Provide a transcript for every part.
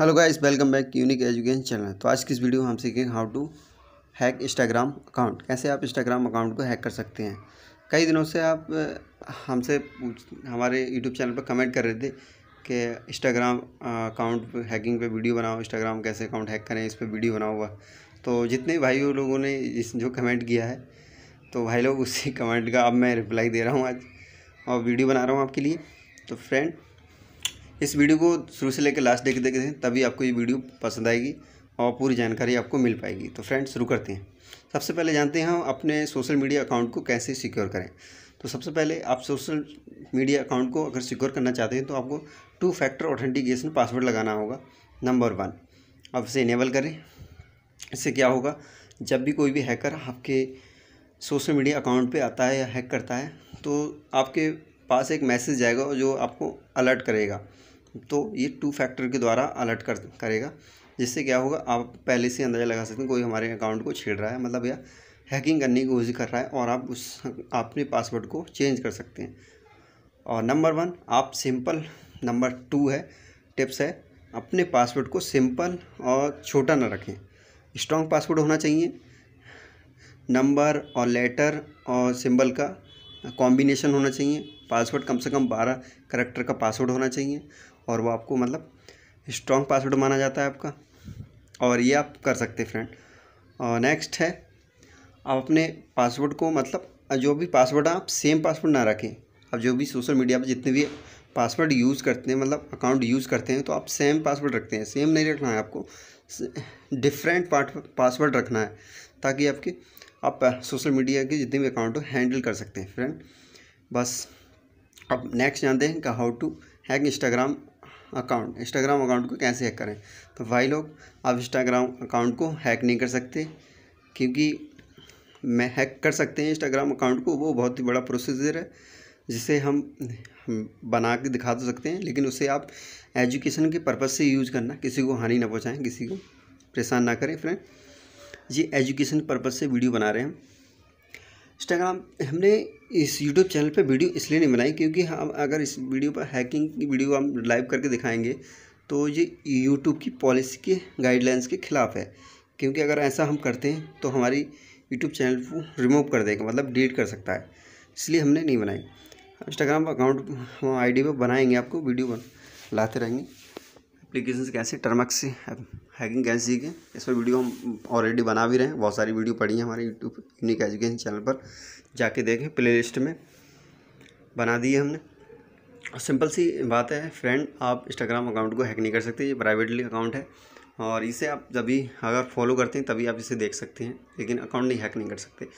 hello guys welcome back unique education channel तो आज की इस वीडियो में हम सीखेंगे how to hack Instagram account कैसे आप इंस्टाग्राम अकाउंट को हैक कर सकते हैं कई दिनों से आप हमसे पूछ हमारे यूट्यूब चैनल पर कमेंट कर रहे थे कि इंस्टाग्राम अकाउंट हैकिंग पे वीडियो बनाओ इंस्टाग्राम कैसे अकाउंट हैक करें इस पर वीडियो बना हुआ तो जितने भाई लोगों ने इस जो कमेंट किया है तो भाई लोग उसी कमेंट का अब मैं रिप्लाई दे रहा हूँ आज और वीडियो बना रहा हूँ आपके लिए तो फ्रेंड इस वीडियो को शुरू से लेकर लास्ट देख देखें तभी आपको ये वीडियो पसंद आएगी और पूरी जानकारी आपको मिल पाएगी तो फ्रेंड्स शुरू करते हैं सबसे पहले जानते हैं हम अपने सोशल मीडिया अकाउंट को कैसे सिक्योर करें तो सबसे पहले आप सोशल मीडिया अकाउंट को अगर सिक्योर करना चाहते हैं तो आपको टू फैक्टर ऑथेंटिकेशन पासवर्ड लगाना होगा नंबर वन आप इसे इनेबल करें इससे क्या होगा जब भी कोई भी हैकर आपके सोशल मीडिया अकाउंट पे आता है या हैक करता है तो आपके पास एक मैसेज जाएगा जो आपको अलर्ट करेगा तो ये टू फैक्टर के द्वारा अलर्ट कर करेगा जिससे क्या होगा आप पहले से अंदाज़ा लगा सकते हैं कोई हमारे अकाउंट को छेड़ रहा है मतलब या हैकिंग करने की कोशिश कर रहा है और आप उस अपने पासवर्ड को चेंज कर सकते हैं और नंबर वन आप सिंपल नंबर टू है टिप्स है अपने पासवर्ड को सिंपल और छोटा ना रखें स्ट्रॉन्ग पासवर्ड होना चाहिए नंबर और लेटर और सिंबल का कॉम्बिनेशन होना चाहिए पासवर्ड कम से कम बारह करेक्टर का पासवर्ड होना चाहिए और वो आपको मतलब स्ट्रॉन्ग पासवर्ड माना जाता है आपका और ये आप कर सकते हैं फ्रेंड और नेक्स्ट है आप अपने पासवर्ड को मतलब जो भी पासवर्ड है आप सेम पासवर्ड ना रखें आप जो भी सोशल मीडिया पर जितने भी पासवर्ड यूज़ करते हैं मतलब अकाउंट यूज़ करते हैं तो आप सेम पासवर्ड रखते हैं सेम नहीं रखना है आपको डिफरेंट पासवर्ड रखना है ताकि आपके आप सोशल मीडिया के जितने भी अकाउंट हो हैंडल कर सकते हैं फ्रेंड बस अब नेक्स्ट जानते हैं कि how to hack Instagram account Instagram account को कैसे हैक करें तो भाई लोग आप इंस्टाग्राम अकाउंट को हैक नहीं कर सकते क्योंकि मैं हैक कर सकते हैं इंस्टाग्राम अकाउंट को वो बहुत ही बड़ा प्रोसीजर है जिसे हम बना के दिखा तो सकते हैं लेकिन उसे आप एजुकेशन के पर्पज़ से यूज करना किसी को हानि ना पहुँचाएँ किसी को परेशान ना करें फ्रेंड ये एजुकेशन पर्पज़ से वीडियो बना रहे हैं इंस्टाग्राम हमने इस यूट्यूब चैनल पर वीडियो इसलिए नहीं बनाई क्योंकि हम अगर इस वीडियो पर हैकिंग की वीडियो हम लाइव करके दिखाएंगे तो ये यूट्यूब की पॉलिसी के गाइडलाइंस के ख़िलाफ़ है क्योंकि अगर ऐसा हम करते हैं तो हमारी यूट्यूब चैनल को रिमूव कर देगा मतलब डिलीट कर सकता है इसलिए हमने नहीं बनाई इंस्टाग्राम अकाउंट आई डी पर बनाएंगे आपको वीडियो बन लाते रहेंगे एप्लीकेशन कैसे टर्मक से हैकिंग कैसे सीखें इस पर वीडियो हम ऑलरेडी बना भी रहे हैं बहुत सारी वीडियो पड़ी हैं हमारे यूट्यूब यूनिक एजुकेशन चैनल पर जाके देखें प्ले लिस्ट में बना दिए हमने और सिंपल सी बात है फ्रेंड आप इंस्टाग्राम अकाउंट को हैक नहीं कर सकते ये प्राइवेटली अकाउंट है और इसे आप जब भी अगर फॉलो करते हैं तभी आप इसे देख सकते हैं लेकिन अकाउंट नहीं हैक नहीं कर सकते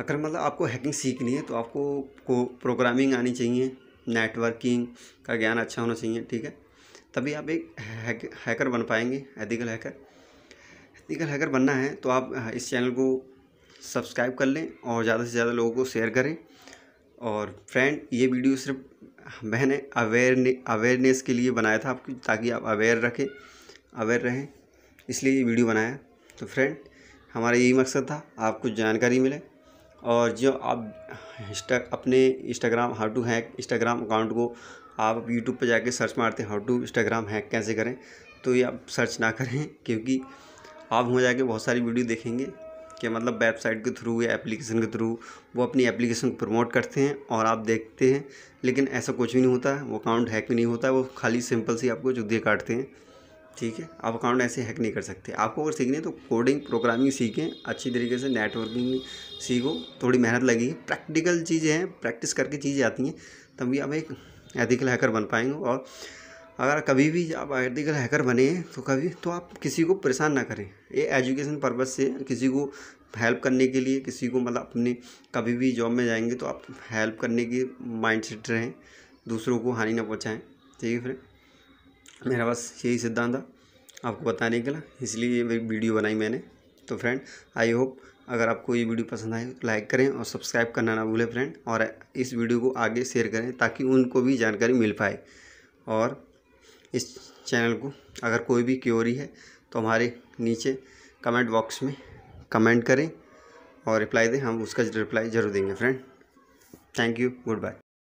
अगर मतलब आपको हैकिंग सीखनी है तो आपको को प्रोग्रामिंग आनी चाहिए नेटवर्किंग का ज्ञान अच्छा होना चाहिए ठीक है तभी आप एक हैकर बन पाएंगे एथिकल हैकर एथिकल हैकर बनना है तो आप इस चैनल को सब्सक्राइब कर लें और ज़्यादा से ज़्यादा लोगों को शेयर करें और फ्रेंड ये वीडियो सिर्फ मैंने अवेयरने अवेयरनेस के लिए बनाया था आपकी ताकि आप अवेयर रखें अवेयर रहें इसलिए ये वीडियो बनाया तो फ्रेंड हमारा यही मकसद था आपको जानकारी मिले और जो आप इंस्टा अपने Instagram how to hack Instagram account को आप यूट्यूब पर जाके सर्च मारते हैं हाउ टू इंस्टाग्राम हैक कैसे करें तो ये आप सर्च ना करें क्योंकि आप वहाँ जाके बहुत सारी वीडियो देखेंगे कि मतलब वेबसाइट के थ्रू या एप्लीकेशन के थ्रू वो अपनी एप्लीकेशन को प्रमोट करते हैं और आप देखते हैं लेकिन ऐसा कुछ भी नहीं होता है वो अकाउंट हैक भी नहीं होता है वो खाली सिंपल सी आपको जुदे काटते हैं ठीक है आप अकाउंट ऐसे हैक नहीं कर सकते आपको अगर सीखनी है तो कोडिंग प्रोग्रामिंग सीखें अच्छी तरीके से नेटवर्किंग सीखो थोड़ी मेहनत लगेगी प्रैक्टिकल चीज़ें हैं प्रैक्टिस करके चीज़ें आती हैं तभी आप एक एथिकल हैकर बन पाएंगे और अगर कभी भी आप एथिकल हैकर बने तो कभी तो आप किसी को परेशान ना करें ये एजुकेशन पर्पज़ से किसी को हेल्प करने के लिए किसी को मतलब अपने कभी भी जॉब में जाएंगे तो आप हेल्प करने की माइंड सेट रहें दूसरों को हानि ना पहुँचाएँ ठीक है फ्रेंड मेरा बस यही सिद्धांत था आपको बताने के लिए इसलिए वीडियो बनाई मैंने तो फ्रेंड आई होप अगर आपको ये वीडियो पसंद आए तो लाइक करें और सब्सक्राइब करना ना भूलें फ्रेंड और इस वीडियो को आगे शेयर करें ताकि उनको भी जानकारी मिल पाए और इस चैनल को अगर कोई भी क्योरी है तो हमारे नीचे कमेंट बॉक्स में कमेंट करें और रिप्लाई दें हम उसका रिप्लाई ज़रूर देंगे friend thank you good bye